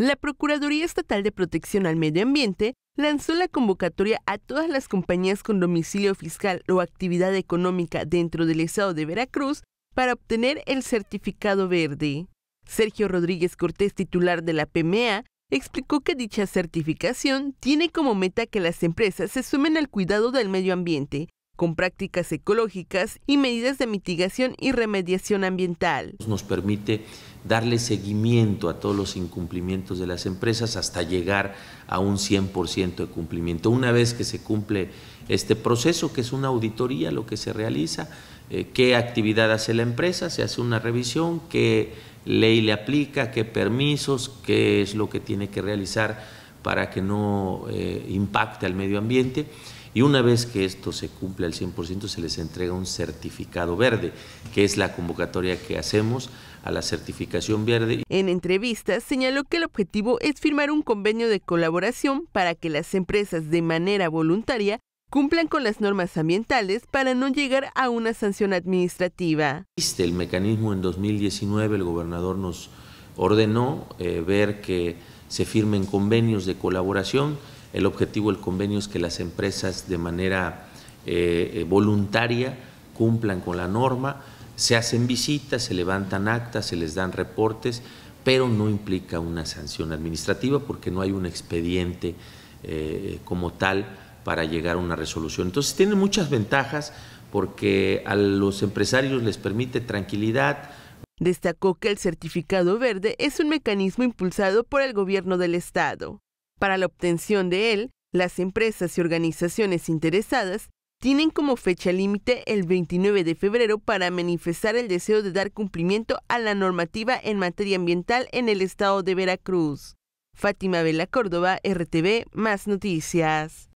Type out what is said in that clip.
la Procuraduría Estatal de Protección al Medio Ambiente lanzó la convocatoria a todas las compañías con domicilio fiscal o actividad económica dentro del estado de Veracruz para obtener el certificado verde. Sergio Rodríguez Cortés, titular de la PMA, explicó que dicha certificación tiene como meta que las empresas se sumen al cuidado del medio ambiente, con prácticas ecológicas y medidas de mitigación y remediación ambiental. Nos permite darle seguimiento a todos los incumplimientos de las empresas hasta llegar a un 100% de cumplimiento. Una vez que se cumple este proceso, que es una auditoría lo que se realiza, eh, qué actividad hace la empresa, se hace una revisión, qué ley le aplica, qué permisos, qué es lo que tiene que realizar para que no eh, impacte al medio ambiente y una vez que esto se cumple al 100%, se les entrega un certificado verde, que es la convocatoria que hacemos a la certificación verde. En entrevistas señaló que el objetivo es firmar un convenio de colaboración para que las empresas de manera voluntaria cumplan con las normas ambientales para no llegar a una sanción administrativa. Existe el mecanismo en 2019, el gobernador nos ordenó eh, ver que se firmen convenios de colaboración el objetivo del convenio es que las empresas de manera eh, eh, voluntaria cumplan con la norma, se hacen visitas, se levantan actas, se les dan reportes, pero no implica una sanción administrativa porque no hay un expediente eh, como tal para llegar a una resolución. Entonces tiene muchas ventajas porque a los empresarios les permite tranquilidad, Destacó que el certificado verde es un mecanismo impulsado por el gobierno del Estado. Para la obtención de él, las empresas y organizaciones interesadas tienen como fecha límite el 29 de febrero para manifestar el deseo de dar cumplimiento a la normativa en materia ambiental en el estado de Veracruz. Fátima Vela Córdoba, RTV, más noticias.